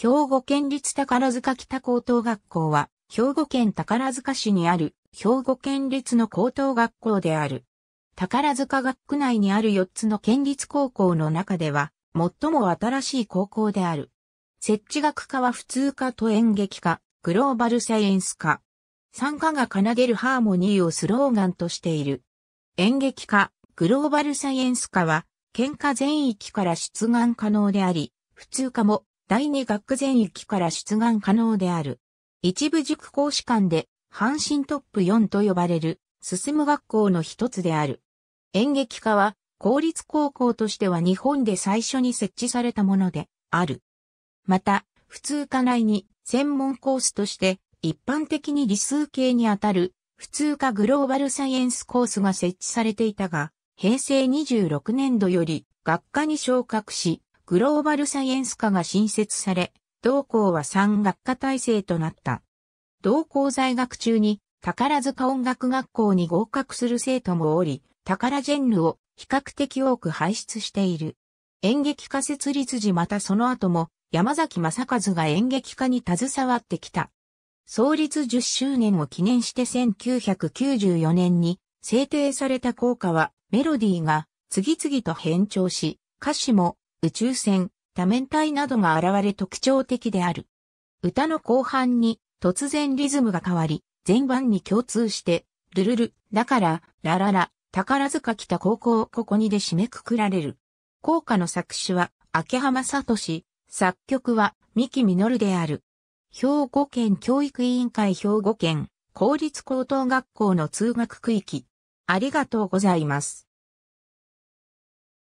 兵庫県立宝塚北高等学校は、兵庫県宝塚市にある、兵庫県立の高等学校である。宝塚学区内にある4つの県立高校の中では、最も新しい高校である。設置学科は普通科と演劇科、グローバルサイエンス科。参加が奏でるハーモニーをスローガンとしている。演劇科、グローバルサイエンス科は、県下全域から出願可能であり、普通科も第二学区全域から出願可能である。一部塾講師間で、阪神トップ4と呼ばれる、進む学校の一つである。演劇科は、公立高校としては日本で最初に設置されたもので、ある。また、普通科内に、専門コースとして、一般的に理数系にあたる、普通科グローバルサイエンスコースが設置されていたが、平成26年度より、学科に昇格し、グローバルサイエンス科が新設され、同校は3学科体制となった。同校在学中に宝塚音楽学校に合格する生徒もおり、宝ジェンヌを比較的多く輩出している。演劇科設立時またその後も山崎正和が演劇科に携わってきた。創立10周年を記念して1994年に制定された校歌はメロディーが次々と変調し、歌詞も宇宙船、多面体などが現れ特徴的である。歌の後半に突然リズムが変わり、前腕に共通して、ルルル、だから、ラララ、宝塚北高校ここにで締めくくられる。校歌の作詞は、秋浜俊、作曲は、三木実である。兵庫県教育委員会兵庫県公立高等学校の通学区域。ありがとうございます。